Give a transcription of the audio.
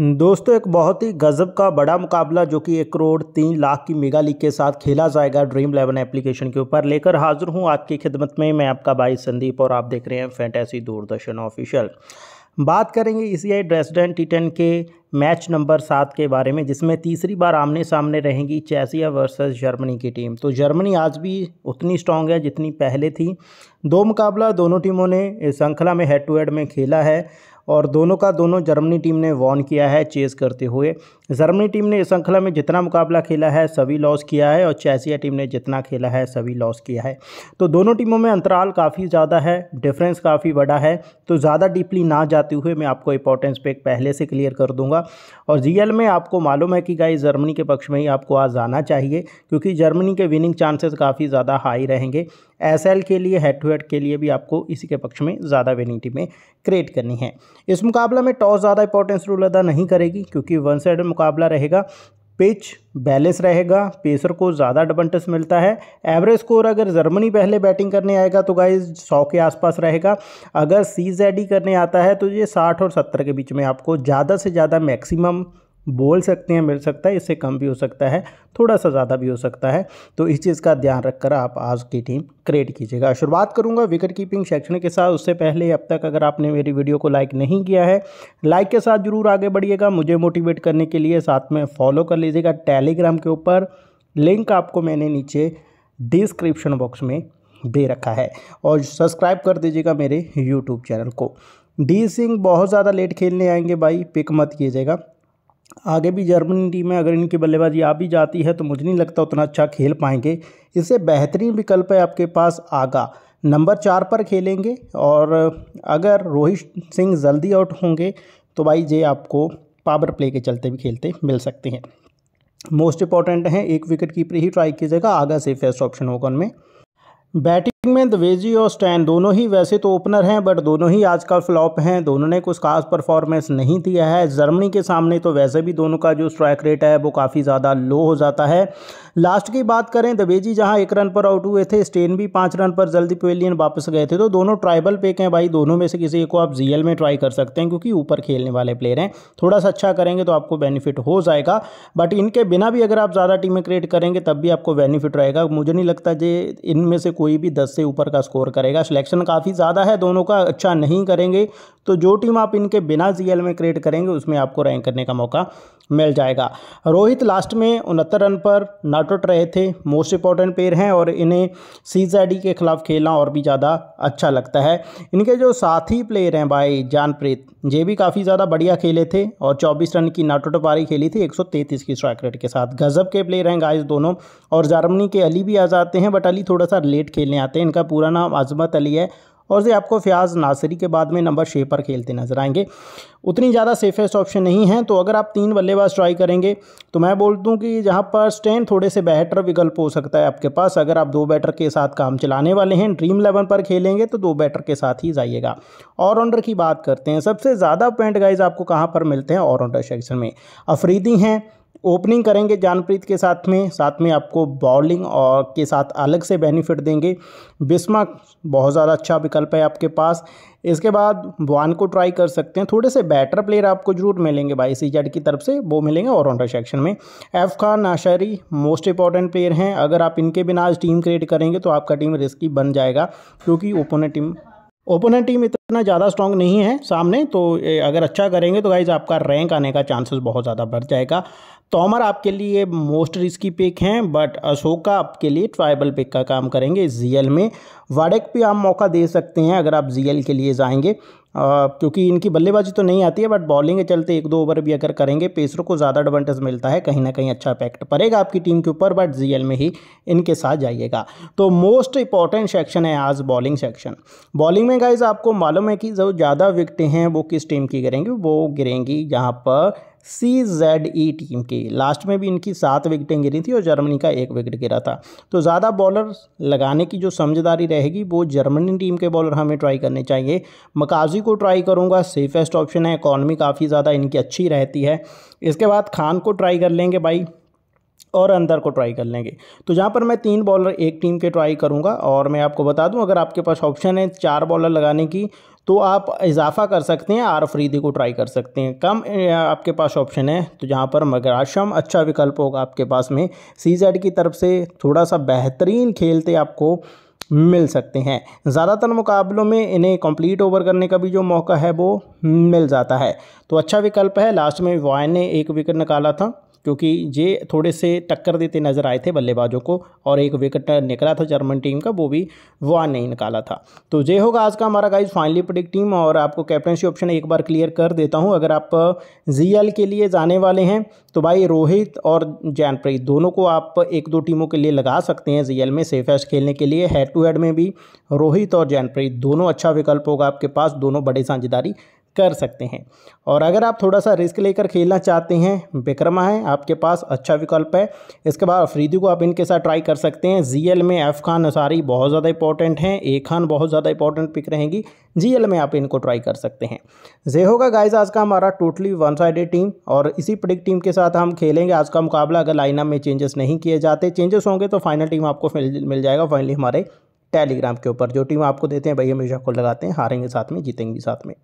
दोस्तों एक बहुत ही गजब का बड़ा मुकाबला जो कि एक करोड़ तीन लाख की मेगा लीग के साथ खेला जाएगा ड्रीम इलेवन एप्लीकेशन के ऊपर लेकर हाजिर हूं आपकी खिदमत में मैं आपका भाई संदीप और आप देख रहे हैं फैंटेसी दूरदर्शन ऑफिशियल बात करेंगे इसी आई ड्रेसडन टी टेन के मैच नंबर सात के बारे में जिसमें तीसरी बार आमने सामने रहेंगी चैसिया वर्सेस जर्मनी की टीम तो जर्मनी आज भी उतनी स्ट्रांग है जितनी पहले थी दो मुकाबला दोनों टीमों ने श्रृंखला में हेड टू हेड में खेला है और दोनों का दोनों जर्मनी टीम ने वॉन किया है चेज़ करते हुए जर्मनी टीम ने इस श्रृंखला में जितना मुकाबला खेला है सभी लॉस किया है और चैसिया टीम ने जितना खेला है सभी लॉस किया है तो दोनों टीमों में अंतराल काफ़ी ज़्यादा है डिफरेंस काफ़ी बड़ा है तो ज़्यादा डीपली ना जाते हुए मैं आपको इंपॉर्टेंस पे पहले से क्लियर कर दूंगा और जीएल में आपको मालूम है कि गाई जर्मनी के पक्ष में ही आपको आज आना चाहिए क्योंकि जर्मनी के विनिंग चांसेस काफ़ी ज़्यादा हाई रहेंगे एस के लिए हेड टू हेड के लिए भी आपको इसी के पक्ष में ज़्यादा विनिंग टीमें क्रिएट करनी है इस मुकाबला में टॉस ज़्यादा इंपॉर्टेंस रूल अदा नहीं करेगी क्योंकि वन साइड मुकाबला मुकाबला रहेगा पिच बैलेंस रहेगा पेसर को ज़्यादा डबंटस मिलता है एवरेज स्कोर अगर जर्मनी पहले बैटिंग करने आएगा तो गाइज सौ के आसपास रहेगा अगर सी करने आता है तो ये साठ और सत्तर के बीच में आपको ज़्यादा से ज़्यादा मैक्सिमम बोल सकते हैं मिल सकता है इससे कम भी हो सकता है थोड़ा सा ज़्यादा भी हो सकता है तो इस चीज़ का ध्यान रखकर आप आज की टीम क्रिएट कीजिएगा शुरुआत करूंगा विकेट कीपिंग सेक्शन के साथ उससे पहले अब तक अगर आपने मेरी वीडियो को लाइक नहीं किया है लाइक के साथ ज़रूर आगे बढ़िएगा मुझे मोटिवेट करने के लिए साथ में फॉलो कर लीजिएगा टेलीग्राम के ऊपर लिंक आपको मैंने नीचे डिस्क्रिप्शन बॉक्स में दे रखा है और सब्सक्राइब कर दीजिएगा मेरे यूट्यूब चैनल को डी सिंह बहुत ज़्यादा लेट खेलने आएंगे भाई पिक मत कीजिएगा आगे भी जर्मनी टीम में अगर इनकी बल्लेबाजी आ भी जाती है तो मुझे नहीं लगता उतना अच्छा खेल पाएंगे इससे बेहतरीन विकल्प है आपके पास आगा नंबर चार पर खेलेंगे और अगर रोहित सिंह जल्दी आउट होंगे तो भाई ये आपको पावर प्ले के चलते भी खेलते मिल सकते हैं मोस्ट इंपॉर्टेंट है एक विकेट कीपर ही ट्राई कीजिएगा आगा से फेस्ट ऑप्शन होगा उनमें बैटिंग में दवेजी और स्टैन दोनों ही वैसे तो ओपनर हैं बट दोनों ही आजकल फ्लॉप हैं दोनों ने कुछ खास परफॉर्मेंस नहीं दिया है जर्मनी के सामने तो वैसे भी दोनों का जो स्ट्राइक रेट है वो काफ़ी ज़्यादा लो हो जाता है लास्ट की बात करें दवेजी जहां एक रन पर आउट हुए थे स्टेन भी पाँच रन पर जल्दी पवेलियन वापस गए थे तो दोनों ट्राइबल पेक हैं भाई दोनों में से किसी को आप जी में ट्राई कर सकते हैं क्योंकि ऊपर खेलने वाले प्लेयर हैं थोड़ा सा अच्छा करेंगे तो आपको बेनिफिट हो जाएगा बट इनके बिना भी अगर आप ज़्यादा टीमें क्रिएट करेंगे तब भी आपको बेनिफिट रहेगा मुझे नहीं लगता जे इनमें से कोई भी दस से ऊपर का स्कोर करेगा सिलेक्शन काफ़ी ज़्यादा है दोनों का अच्छा नहीं करेंगे तो जो टीम आप इनके बिना जीएल में क्रिएट करेंगे उसमें आपको रैंक करने का मौका मिल जाएगा रोहित लास्ट में उनहत्तर रन पर नॉट आउट रहे थे मोस्ट इंपॉर्टेंट प्लेयर हैं और इन्हें सी के खिलाफ खेलना और भी ज़्यादा अच्छा लगता है इनके जो साथी प्लेयर हैं भाई जानप्रीत ये भी काफ़ी ज़्यादा बढ़िया खेले थे और 24 रन की नाटोटो पारी खेली थी 133 की स्ट्राइक रेट के साथ गजब के प्लेयर हैं गाइस दोनों और जर्मनी के अली भी आ जाते हैं बट अली थोड़ा सा लेट खेलने आते हैं इनका पूरा नाम अजमत अली है और जी आपको फ़याज़ नासरी के बाद में नंबर छः पर खेलते नजर आएंगे उतनी ज़्यादा सेफेस्ट ऑप्शन नहीं है तो अगर आप तीन बल्लेबाज ट्राई करेंगे तो मैं बोल दूँ कि जहाँ पर स्टैंड थोड़े से बेहतर विकल्प हो सकता है आपके पास अगर आप दो बैटर के साथ काम चलाने वाले हैं ड्रीम इलेवन पर खेलेंगे तो दो बैटर के साथ ही जाइएगा ऑलराउंडर की बात करते हैं सबसे ज़्यादा पॉइंट गाइज आपको कहाँ पर मिलते हैं ऑलराउंडर सेक्शन में अफरीदी हैं ओपनिंग करेंगे जानप्रीत के साथ में साथ में आपको बॉलिंग और के साथ अलग से बेनिफिट देंगे बिस्मा बहुत ज़्यादा अच्छा विकल्प है आपके पास इसके बाद वान को ट्राई कर सकते हैं थोड़े से बेटर प्लेयर आपको जरूर मिलेंगे भाई सी की तरफ से वो मिलेंगे ऑलराउंडर सेक्शन में एफ खान नाशारी मोस्ट इंपॉर्टेंट प्लेयर हैं अगर आप इनके बिना आज टीम क्रिएट करेंगे तो आपका टीम रिस्की बन जाएगा क्योंकि ओपोनेंट टीम ओपोनेंट टीम इतना ज़्यादा स्ट्रांग नहीं है सामने तो अगर अच्छा करेंगे तो गाइज आपका रैंक आने का चांसेस बहुत ज़्यादा बढ़ जाएगा तोमर आपके लिए मोस्ट रिस्की पिक हैं बट अशोका आपके लिए ट्राइबल पिक का काम करेंगे जीएल में वाडेक भी आप मौका दे सकते हैं अगर आप जीएल के लिए जाएंगे क्योंकि इनकी बल्लेबाजी तो नहीं आती है बट बॉलिंग के चलते एक दो ओवर भी अगर करेंगे पेसरों को ज़्यादा एडवांटेज मिलता है कहीं ना कहीं अच्छा इफेक्ट पड़ेगा आपकी टीम के ऊपर बट जी में ही इनके साथ जाइएगा तो मोस्ट इंपॉर्टेंट सेक्शन है आज बॉलिंग सेक्शन बॉलिंग में गाइज आपको मालूम है कि जो ज़्यादा विकटें हैं वो किस टीम की गिरेंगी वो गिरेंगी यहाँ पर सी जेड ई टीम की लास्ट में भी इनकी सात विकेटें गिरी थी और जर्मनी का एक विकेट गिरा था तो ज़्यादा बॉलर लगाने की जो समझदारी रहेगी वो जर्मनी टीम के बॉलर हमें ट्राई करने चाहिए मकाजी को ट्राई करूँगा सेफेस्ट ऑप्शन है इकॉनमी काफ़ी ज़्यादा इनकी अच्छी रहती है इसके बाद खान को ट्राई कर लेंगे भाई और अंदर को ट्राई कर लेंगे तो जहाँ पर मैं तीन बॉलर एक टीम के ट्राई करूँगा और मैं आपको बता दूँ अगर आपके पास ऑप्शन है चार बॉलर लगाने की तो आप इजाफा कर सकते हैं आर फरीदी को ट्राई कर सकते हैं कम आपके पास ऑप्शन है तो जहाँ पर मगर आश्रम अच्छा विकल्प होगा आपके पास में सी की तरफ से थोड़ा सा बेहतरीन खेलते आपको मिल सकते हैं ज़्यादातर मुकाबलों में इन्हें कंप्लीट ओवर करने का भी जो मौका है वो मिल जाता है तो अच्छा विकल्प है लास्ट में वायन ने एक विकेट निकाला था क्योंकि ये थोड़े से टक्कर देते नज़र आए थे बल्लेबाजों को और एक विकेट निकला था जर्मन टीम का वो भी वहाँ नहीं निकाला था तो ये होगा आज का हमारा गाइज फाइनली प्रिडिक्ट टीम और आपको कैप्टनशी ऑप्शन एक बार क्लियर कर देता हूँ अगर आप जी के लिए जाने वाले हैं तो भाई रोहित और जैनप्रीत दोनों को आप एक दो टीमों के लिए लगा सकते हैं जी में सेफेस्ट खेलने के लिए हेड टू हेड में भी रोहित और जैनप्रीत दोनों अच्छा विकल्प होगा आपके पास दोनों बड़े साझेदारी कर सकते हैं और अगर आप थोड़ा सा रिस्क लेकर खेलना चाहते हैं विक्रमा है आपके पास अच्छा विकल्प है इसके बाद अफरीदी को आप इनके साथ ट्राई कर सकते हैं जीएल में एफ खान असारी बहुत ज़्यादा इंपॉर्टेंट हैं ए खान बहुत ज़्यादा इंपॉर्टेंट पिक रहेंगी जीएल में आप इनको ट्राई कर सकते हैं जे होगा गाइज आज का हमारा टोटली वन साइडेड टीम और इसी प्रिडिक टीम के साथ हम खेलेंगे आज का मुकाबला अगर लाइनअप में चेंजेस नहीं किए जाते चेंजेस होंगे तो फाइनल टीम आपको मिल जाएगा फाइनली हमारे टेलीग्राम के ऊपर जो टीम आपको देते हैं भैया हमेशा को लगाते हैं हारेंगे साथ में जीतेंगे साथ में